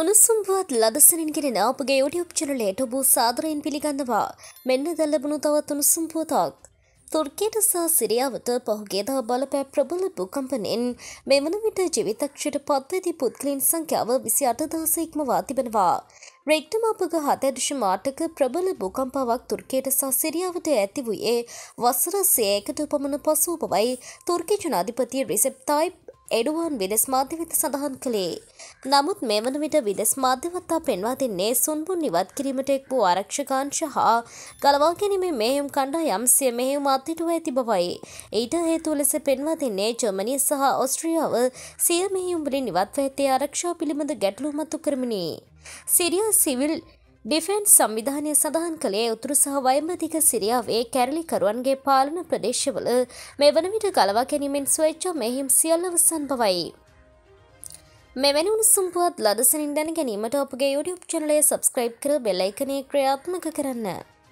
උණුසුම්බුවත් ලදසනින් කෙන අපගේ ඩියුප් චනලට ඔබූ සාදරයෙන් පිළිගන්නවා මෙන්න දැල්ලබුණු තවත් උණුසුම්පුවතක්. තුර්කයට සහ සිරියාවට පහුගේදා බලපෑ ප්‍රබල භූකම්පනෙන් මෙවන විට ජවිතක්ෂයට පත්වැති පුද්ගලින් සංඛ්‍යාව විසි අටදාසයික්මවා තිබෙනවා. රෙක්ටමාපග හතදශ මාටක ප්‍රබල භූකම්පාවක් තුර්කයට සහ සිරියාවට ඇති වූයේ වසර සේකට පමණ පසූපවයි තුර්කි ජනාධිපති රිසෙප්තයිප් එඩුවන් විදෙස් මාධ්‍යවිත සඳහන් කළේ. නමුත් මෙවන විට විදෙස් මාධ්‍යවත්තා පෙන්වා දෙන්නේ සුන්බුන් නිවත් කිරීමට එක් වූ ආරක්ෂකාංශ හා ගලවා ගැනීමේ මෙහෙයුම් කණ්ඩායම් සිය මෙහෙයුම් අත්හිටුව ඇති බවයි. ඊට හේතුව ලෙස පෙන්වා දෙන්නේ ජර්මනිය සහ ඔස්ට්‍රියාව සිය මෙහෙයුම් වලින් නිවත්ව ඇත්තේ ආරක්ෂා පිළිබඳ ගැටලු මතු කරමිනි. සිරියා සිවිල් ඩිෆෙන්ස් සංවිධානය සඳහන් කළේ උතුරු සහ වයමතික සිරියාවේ කැරලිකරුවන්ගේ පාලන ප්‍රදේශවල මේ වන විට ගලවා ගැනීමෙන් ස්වච්ච මෙහිම් සියල්ල අවසන් බවයි. මෙවැනි උණුසුම්පුවත් ලදසනින් දැන ගැනීමට ඔපගේ YouTube චනලය සබස්ක්‍රයිබ් කර බෙල්ලයිකනය ක්‍රියාත්මක කරන්න.